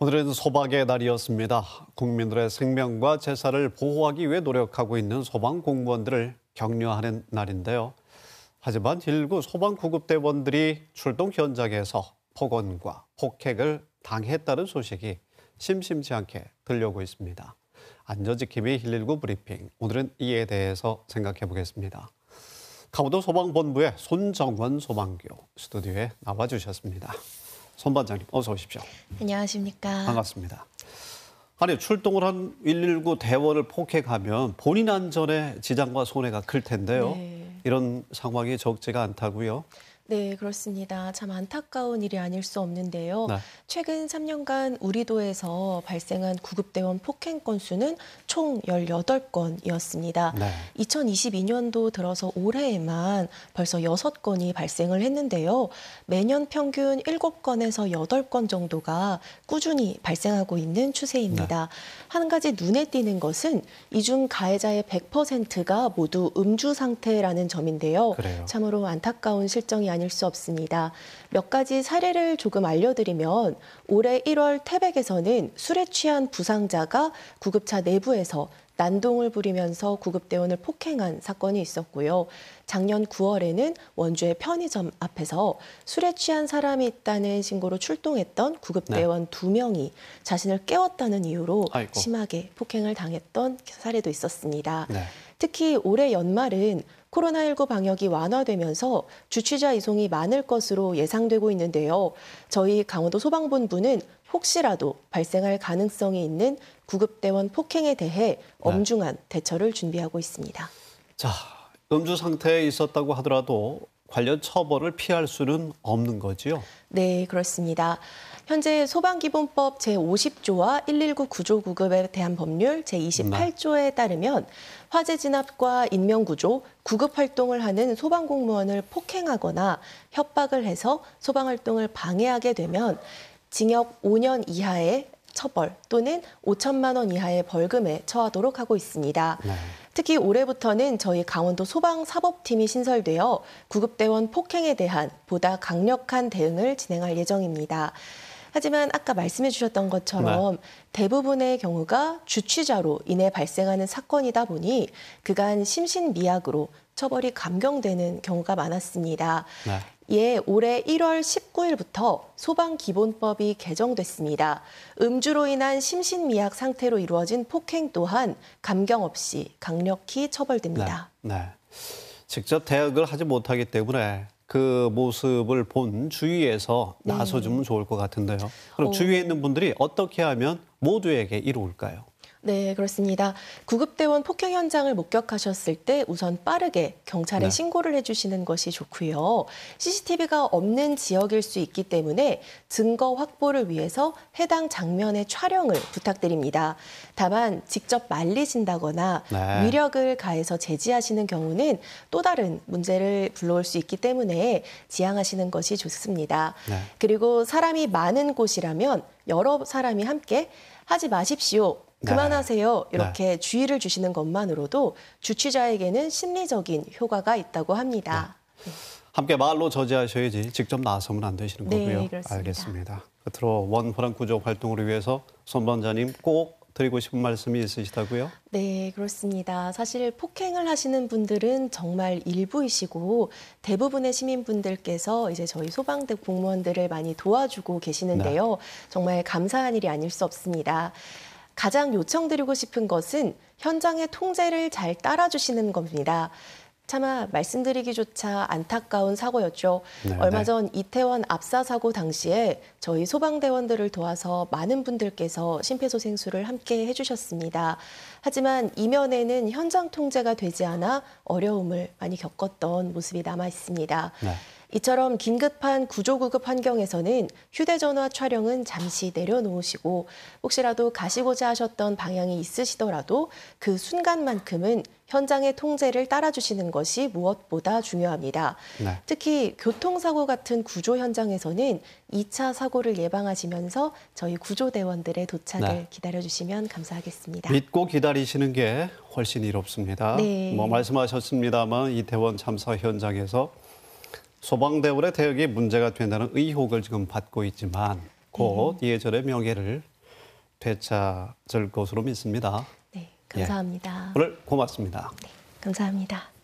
오늘은 소박의 날이었습니다. 국민들의 생명과 재산을 보호하기 위해 노력하고 있는 소방 공무원들을 격려하는 날인데요. 하지만 1구 소방 구급대원들이 출동 현장에서 폭언과 폭행을 당했다는 소식이 심심치 않게 들려오고 있습니다. 안전지킴이 119 브리핑. 오늘은 이에 대해서 생각해 보겠습니다. 강원도 소방본부의 손정원 소방교 스튜디오에 나와 주셨습니다. 선반장님 어서 오십시오. 안녕하십니까. 반갑습니다. 아니 출동을 한 119 대원을 폭행하면 본인 안전에 지장과 손해가 클 텐데요. 네. 이런 상황이 적지가 않다고요. 네, 그렇습니다. 참 안타까운 일이 아닐 수 없는데요. 네. 최근 3년간 우리도에서 발생한 구급대원 폭행 건수는 총 18건이었습니다. 네. 2022년도 들어서 올해에만 벌써 6건이 발생을 했는데요. 매년 평균 7건에서 8건 정도가 꾸준히 발생하고 있는 추세입니다. 네. 한 가지 눈에 띄는 것은 이 중 가해자의 100%가 모두 음주 상태라는 점인데요. 그래요. 참으로 안타까운 실정이 아니 아닐 수 없습니다. 몇 가지 사례를 조금 알려드리면 올해 1월 태백에서는 술에 취한 부상자가 구급차 내부에서 난동을 부리면서 구급대원을 폭행한 사건이 있었고요. 작년 9월에는 원주의 편의점 앞에서 술에 취한 사람이 있다는 신고로 출동했던 구급대원 네. 2명이 자신을 깨웠다는 이유로 아이고. 심하게 폭행을 당했던 사례도 있었습니다. 네. 특히 올해 연말은 코로나19 방역이 완화되면서 주취자 이송이 많을 것으로 예상되고 있는데요. 저희 강원도 소방본부는 혹시라도 발생할 가능성이 있는 구급대원 폭행에 대해 네. 엄중한 네. 대처를 준비하고 있습니다. 자, 음주 상태에 있었다고 하더라도 관련 처벌을 피할 수는 없는 거지요? 네, 그렇습니다. 현재 소방기본법 제50조와 119 구조 구급에 대한 법률 제28조에 따르면 화재 진압과 인명구조, 구급 활동을 하는 소방공무원을 폭행하거나 협박을 해서 소방활동을 방해하게 되면 징역 5년 이하의 처벌 또는 5천만 원 이하의 벌금에 처하도록 하고 있습니다. 네. 특히 올해부터는 저희 강원도 소방사법팀이 신설되어 구급대원 폭행에 대한 보다 강력한 대응을 진행할 예정입니다. 하지만 아까 말씀해 주셨던 것처럼 네. 대부분의 경우가 주취자로 인해 발생하는 사건이다 보니 그간 심신미약으로 처벌이 감경되는 경우가 많았습니다. 네. 예, 올해 1월 19일부터 소방기본법이 개정됐습니다. 음주로 인한 심신미약 상태로 이루어진 폭행 또한 감경 없이 강력히 처벌됩니다. 네. 네. 직접 대응을 하지 못하기 때문에 그 모습을 본 주위에서 나서주면 네. 좋을 것 같은데요. 그럼 오. 어. 주위에 있는 분들이 어떻게 하면 모두에게 이로울까요? 네, 그렇습니다. 구급대원 폭행 현장을 목격하셨을 때 우선 빠르게 경찰에 네. 신고를 해주시는 것이 좋고요. CCTV가 없는 지역일 수 있기 때문에 증거 확보를 위해서 해당 장면의 촬영을 부탁드립니다. 다만 직접 말리신다거나 네. 위력을 가해서 제지하시는 경우는 또 다른 문제를 불러올 수 있기 때문에 지양하시는 것이 좋습니다. 네. 그리고 사람이 많은 곳이라면 여러 사람이 함께 하지 마십시오. 네. 그만하세요. 이렇게 네. 주의를 주시는 것만으로도 주취자에게는 심리적인 효과가 있다고 합니다. 네. 함께 말로 저지하셔야지 직접 나서면 안 되시는 거고요. 네, 그렇습니다. 알겠습니다. 끝으로 원호랑 구조 활동을 위해서 손반자님 꼭 드리고 싶은 말씀이 있으시다고요? 네, 그렇습니다. 사실 폭행을 하시는 분들은 정말 일부이시고 대부분의 시민분들께서 이제 저희 소방대 공무원들을 많이 도와주고 계시는데요. 네. 정말 감사한 일이 아닐 수 없습니다. 가장 요청드리고 싶은 것은 현장의 통제를 잘 따라주시는 겁니다. 차마 말씀드리기조차 안타까운 사고였죠. 네, 얼마 네. 전 이태원 압사 사고 당시에 저희 소방대원들을 도와서 많은 분들께서 심폐소생술을 함께 해주셨습니다. 하지만 이면에는 현장 통제가 되지 않아 어려움을 많이 겪었던 모습이 남아 있습니다. 네. 이처럼 긴급한 구조구급 환경에서는 휴대전화 촬영은 잠시 내려놓으시고 혹시라도 가시고자 하셨던 방향이 있으시더라도 그 순간만큼은 현장의 통제를 따라주시는 것이 무엇보다 중요합니다. 네. 특히 교통사고 같은 구조 현장에서는 2차 사고를 예방하시면서 저희 구조대원들의 도착을 네. 기다려주시면 감사하겠습니다. 믿고 기다리시는 게 훨씬 이롭습니다. 네. 뭐 말씀하셨습니다만 이태원 참사 현장에서 소방대원의 대역이 문제가 된다는 의혹을 지금 받고 있지만 곧 네. 예절의 명예를 되찾을 것으로 믿습니다. 네, 예. 감사합니다. 예, 오늘 고맙습니다. 네, 감사합니다.